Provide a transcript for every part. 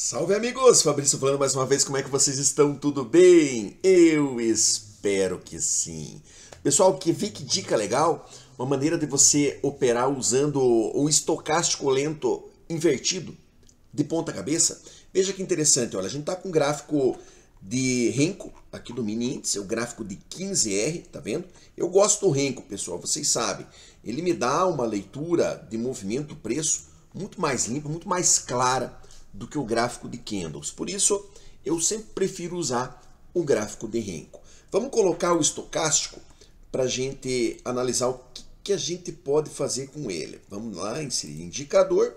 Salve amigos, Fabrício falando mais uma vez, como é que vocês estão? Tudo bem? Eu espero que sim. Pessoal, que vi que dica legal, uma maneira de você operar usando um estocástico lento invertido de ponta cabeça. Veja que interessante, olha, a gente está com um gráfico de renko aqui do mini índice, é o gráfico de 15R, tá vendo? Eu gosto do renko, pessoal, vocês sabem. Ele me dá uma leitura de movimento preço muito mais limpa, muito mais clara do que o gráfico de candles. Por isso, eu sempre prefiro usar o gráfico de Renko. Vamos colocar o estocástico para a gente analisar o que, que, a gente pode fazer com ele. Vamos lá, inserir indicador.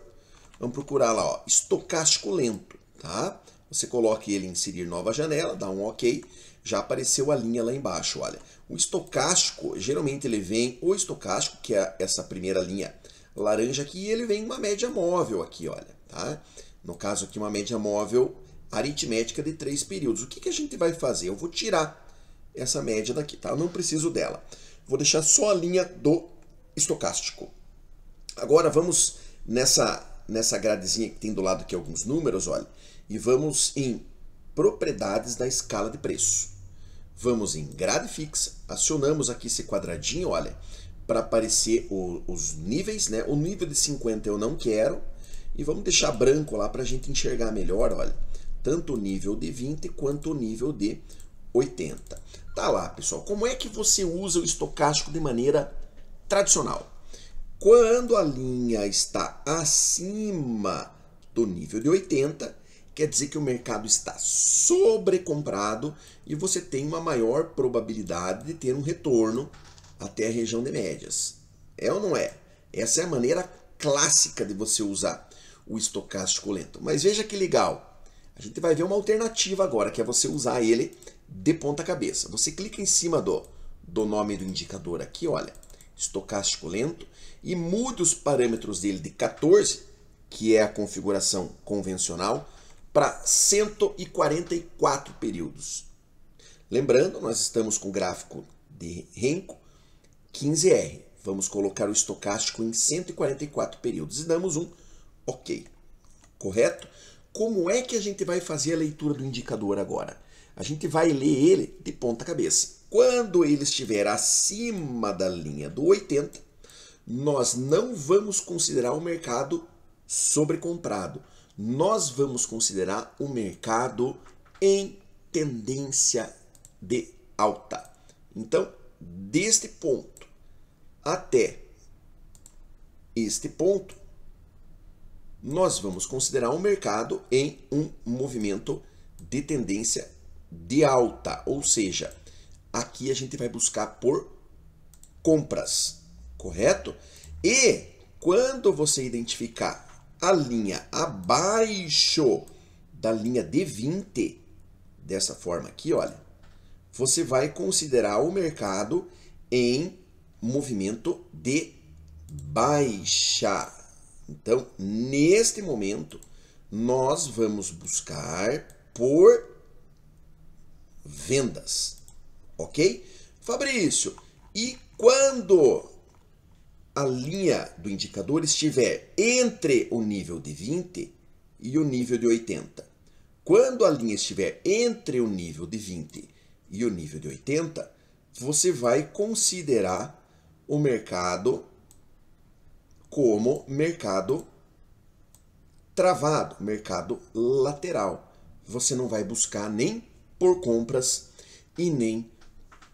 Vamos procurar lá, ó, estocástico lento, tá? Você coloca ele em inserir nova janela, dá um OK, já apareceu a linha lá embaixo, olha. O estocástico, geralmente ele vem, o estocástico, que é essa primeira linha laranja aqui, ele vem uma média móvel aqui, olha, tá? No caso aqui, uma média móvel aritmética de três períodos. O que, que a gente vai fazer? Eu vou tirar essa média daqui, tá? Eu não preciso dela. Vou deixar só a linha do estocástico. Agora vamos nessa, nessa gradezinha que tem do lado aqui alguns números, olha, e vamos em propriedades da escala de preço. Vamos em grade fixa, acionamos aqui esse quadradinho, olha, para aparecer o, os níveis, né? O nível de 50 eu não quero, e vamos deixar branco lá para a gente enxergar melhor, olha, tanto o nível de 20 quanto o nível de 80. Tá lá, pessoal. Como é que você usa o estocástico de maneira tradicional? Quando a linha está acima do nível de 80, quer dizer que o mercado está sobrecomprado e você tem uma maior probabilidade de ter um retorno até a região de médias. É ou não é? Essa é a maneira clássica de você usar o estocástico lento. Mas veja que legal. A gente vai ver uma alternativa agora, que é você usar ele de ponta cabeça. Você clica em cima do, do nome do indicador aqui, olha, estocástico lento, e muda os parâmetros dele de 14, que é a configuração convencional, para 144 períodos. Lembrando, nós estamos com o gráfico de Renko 15R. Vamos colocar o estocástico em 144 períodos e damos um Ok, correto? Como é que a gente vai fazer a leitura do indicador agora? A gente vai ler ele de ponta cabeça. Quando ele estiver acima da linha do 80, nós não vamos considerar o mercado sobrecomprado. Nós vamos considerar o mercado em tendência de alta. Então, deste ponto até este ponto, nós vamos considerar um mercado em um movimento de tendência de alta, ou seja, aqui a gente vai buscar por compras, correto? E quando você identificar a linha abaixo da linha de 20, dessa forma aqui, olha, você vai considerar o mercado em movimento de baixa, então, neste momento, nós vamos buscar por vendas, ok? Fabrício, e quando a linha do indicador estiver entre o nível de 20 e o nível de 80? Quando a linha estiver entre o nível de 20 e o nível de 80, você vai considerar o mercado como mercado travado, mercado lateral. Você não vai buscar nem por compras e nem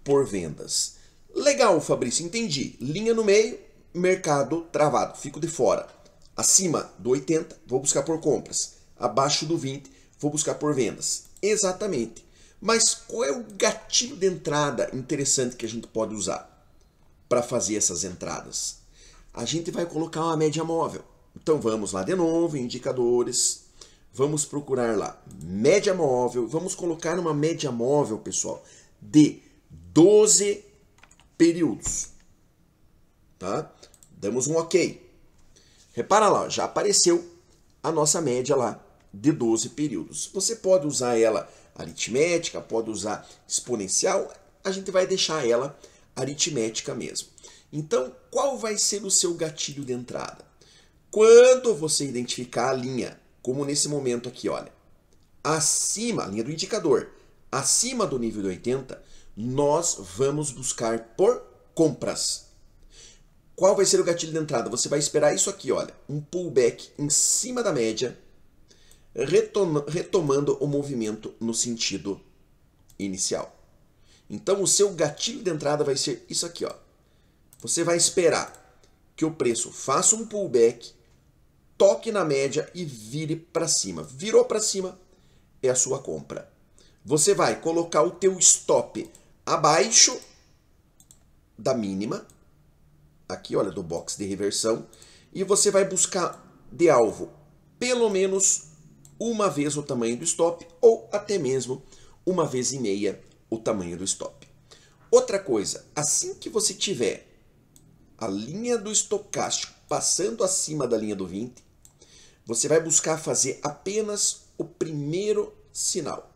por vendas. Legal, Fabrício, entendi. Linha no meio, mercado travado, fico de fora. Acima do 80, vou buscar por compras. Abaixo do 20, vou buscar por vendas. Exatamente. Mas qual é o gatilho de entrada interessante que a gente pode usar para fazer essas entradas? a gente vai colocar uma média móvel. Então vamos lá de novo, indicadores, vamos procurar lá média móvel, vamos colocar uma média móvel, pessoal, de 12 períodos. Tá? Damos um OK. Repara lá, já apareceu a nossa média lá de 12 períodos. Você pode usar ela aritmética, pode usar exponencial, a gente vai deixar ela aritmética mesmo. Então, qual vai ser o seu gatilho de entrada? Quando você identificar a linha, como nesse momento aqui, olha, acima, a linha do indicador, acima do nível de 80, nós vamos buscar por compras. Qual vai ser o gatilho de entrada? Você vai esperar isso aqui, olha, um pullback em cima da média, retomando o movimento no sentido inicial. Então, o seu gatilho de entrada vai ser isso aqui, ó. Você vai esperar que o preço faça um pullback, toque na média e vire para cima. Virou para cima é a sua compra. Você vai colocar o teu stop abaixo da mínima, aqui, olha, do box de reversão, e você vai buscar de alvo pelo menos uma vez o tamanho do stop ou até mesmo uma vez e meia o tamanho do stop. Outra coisa, assim que você tiver a linha do estocástico passando acima da linha do 20, você vai buscar fazer apenas o primeiro sinal.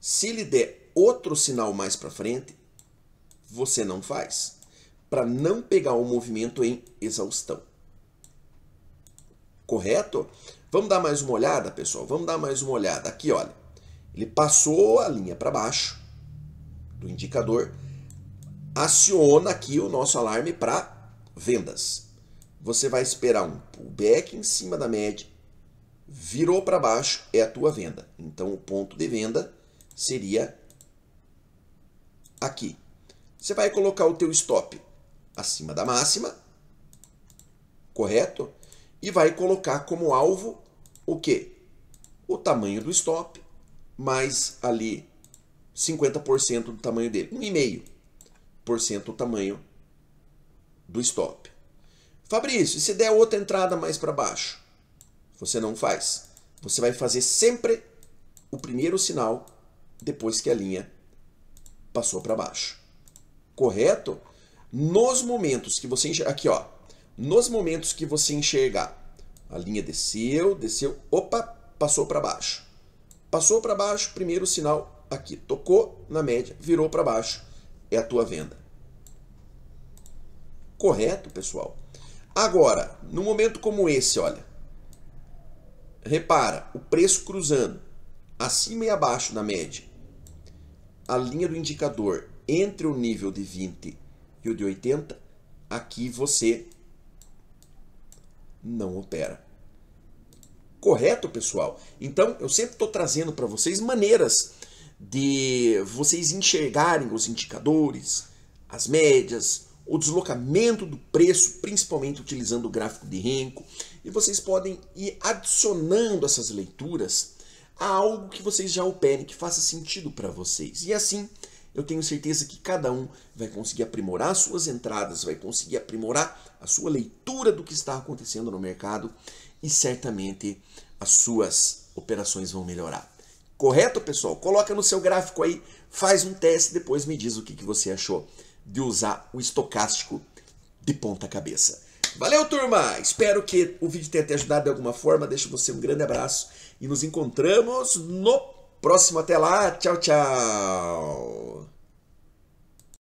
Se ele der outro sinal mais para frente, você não faz, para não pegar o movimento em exaustão. Correto? Vamos dar mais uma olhada, pessoal? Vamos dar mais uma olhada. Aqui, olha. Ele passou a linha para baixo do indicador aciona aqui o nosso alarme para vendas. Você vai esperar um pullback em cima da média, virou para baixo, é a tua venda. Então o ponto de venda seria aqui. Você vai colocar o teu stop acima da máxima, correto? E vai colocar como alvo o que? O tamanho do stop mais ali 50% do tamanho dele, um e meio o tamanho do stop. Fabrício, se der outra entrada mais para baixo? Você não faz. Você vai fazer sempre o primeiro sinal depois que a linha passou para baixo. Correto? Nos momentos que você enxergar... Aqui, ó. Nos momentos que você enxergar a linha desceu, desceu, opa, passou para baixo. Passou para baixo, primeiro sinal aqui, tocou na média, virou para baixo é a tua venda. Correto, pessoal? Agora, num momento como esse, olha. Repara, o preço cruzando acima e abaixo da média. A linha do indicador entre o nível de 20 e o de 80, aqui você não opera. Correto, pessoal? Então, eu sempre estou trazendo para vocês maneiras de vocês enxergarem os indicadores, as médias, o deslocamento do preço, principalmente utilizando o gráfico de Renko, e vocês podem ir adicionando essas leituras a algo que vocês já operem, que faça sentido para vocês. E assim, eu tenho certeza que cada um vai conseguir aprimorar suas entradas, vai conseguir aprimorar a sua leitura do que está acontecendo no mercado e certamente as suas operações vão melhorar. Correto, pessoal? Coloca no seu gráfico aí, faz um teste, depois me diz o que, que você achou de usar o estocástico de ponta cabeça. Valeu, turma! Espero que o vídeo tenha te ajudado de alguma forma. Deixo você um grande abraço e nos encontramos no próximo. Até lá, tchau, tchau!